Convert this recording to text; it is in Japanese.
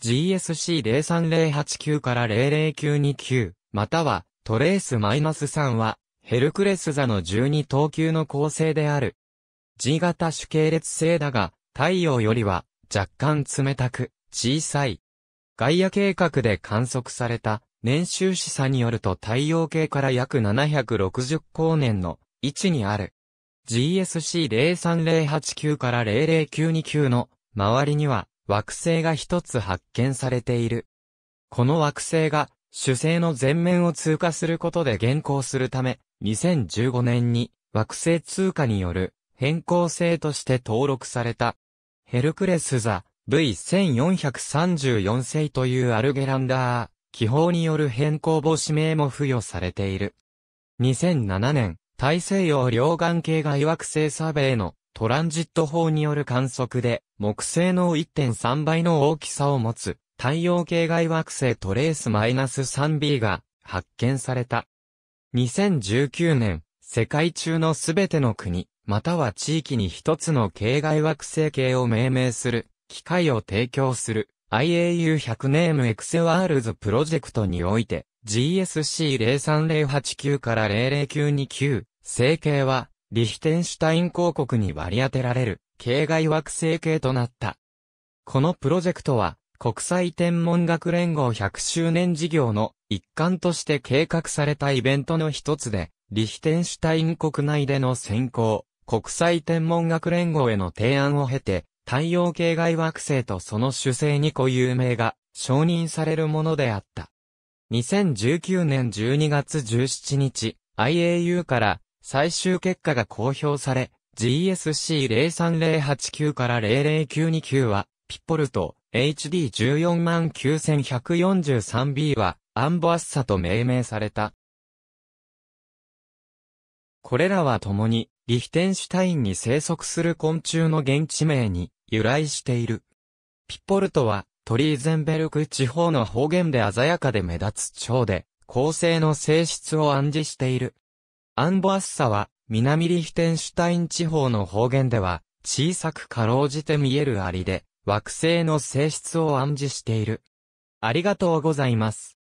GSC03089 から00929、またはトレース -3 は、ヘルクレス座の12等級の構成である。G 型主系列性だが、太陽よりは若干冷たく、小さい。ガイア計画で観測された年収示差によると太陽系から約760光年の位置にある。GSC03089 から00929の周りには惑星が一つ発見されている。この惑星が主星の全面を通過することで現行するため、2015年に惑星通過による変更性として登録された。ヘルクレス座 V1434 星というアルゲランダー、気泡による変更防止名も付与されている。2007年、大西洋両岸系外惑星サーベイのトランジット法による観測で、木星の1.3倍の大きさを持つ、太陽系外惑星トレース -3b が発見された。2019年、世界中のすべての国、または地域に一つの系外惑星系を命名する、機械を提供する IAU100 ネームエクセワールズプロジェクトにおいて GSC03089 から009 2 9、成形はリヒテンシュタイン公国に割り当てられる、系外惑星系となった。このプロジェクトは、国際天文学連合100周年事業の一環として計画されたイベントの一つで、リヒテンシュタイン国内での選考、国際天文学連合への提案を経て、太陽系外惑星とその主星に固有名が承認されるものであった。2019年12月17日、IAU から最終結果が公表され、GSC03089 から0092 9は、ピッポルト、HD149,143B は、アンボアッサと命名された。これらは共に、リヒテンシュタインに生息する昆虫の現地名に由来している。ピッポルトは、トリーゼンベルク地方の方言で鮮やかで目立つ蝶で、構成の性質を暗示している。アンボアッサは、南リヒテンシュタイン地方の方言では、小さくかろうじて見えるアリで、惑星の性質を暗示している。ありがとうございます。